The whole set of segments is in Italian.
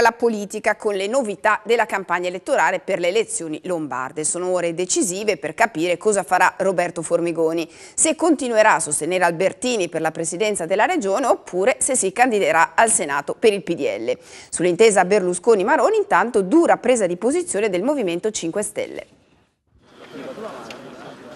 la politica con le novità della campagna elettorale per le elezioni lombarde. Sono ore decisive per capire cosa farà Roberto Formigoni, se continuerà a sostenere Albertini per la presidenza della regione oppure se si candiderà al Senato per il PDL. Sull'intesa Berlusconi-Maroni intanto dura presa di posizione del Movimento 5 Stelle.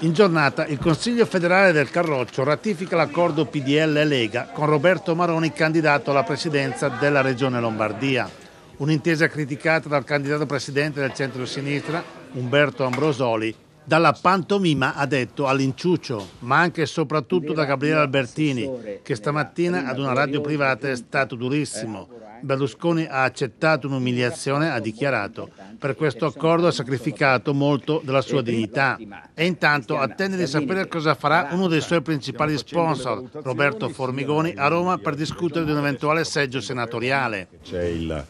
In giornata il Consiglio federale del Carroccio ratifica l'accordo PDL-Lega con Roberto Maroni candidato alla presidenza della Regione Lombardia. Un'intesa criticata dal candidato presidente del centro-sinistra Umberto Ambrosoli, dalla pantomima ha detto all'inciuccio, ma anche e soprattutto da Gabriele Albertini, che stamattina ad una radio privata è stato durissimo Berlusconi ha accettato un'umiliazione, ha dichiarato. Per questo accordo ha sacrificato molto della sua dignità. E intanto attende di sapere cosa farà uno dei suoi principali sponsor, Roberto Formigoni, a Roma per discutere di un eventuale seggio senatoriale. C'è il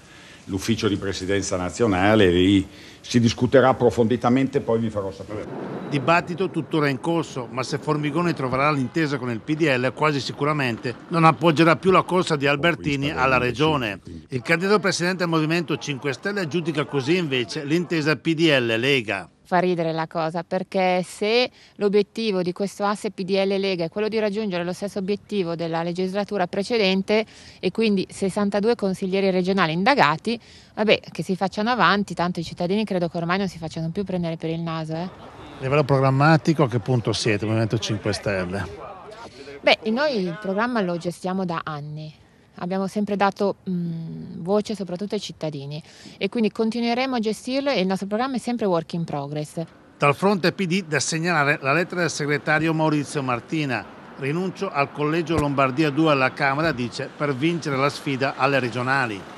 l'ufficio di presidenza nazionale, lì si discuterà approfonditamente, e poi vi farò sapere. Dibattito tuttora in corso, ma se Formigoni troverà l'intesa con il PDL, quasi sicuramente non appoggerà più la corsa di Albertini alla regione. Il candidato presidente del Movimento 5 Stelle giudica così invece l'intesa PDL-Lega fa ridere la cosa, perché se l'obiettivo di questo asse PDL Lega è quello di raggiungere lo stesso obiettivo della legislatura precedente e quindi 62 consiglieri regionali indagati, vabbè, che si facciano avanti, tanto i cittadini credo che ormai non si facciano più prendere per il naso. Eh. A livello programmatico a che punto siete, Movimento 5 Stelle? Beh, noi il programma lo gestiamo da anni, abbiamo sempre dato mh, mm, voce soprattutto ai cittadini e quindi continueremo a gestirlo e il nostro programma è sempre work in progress. Dal fronte PD da segnalare la lettera del segretario Maurizio Martina. Rinuncio al collegio Lombardia 2 alla Camera, dice, per vincere la sfida alle regionali.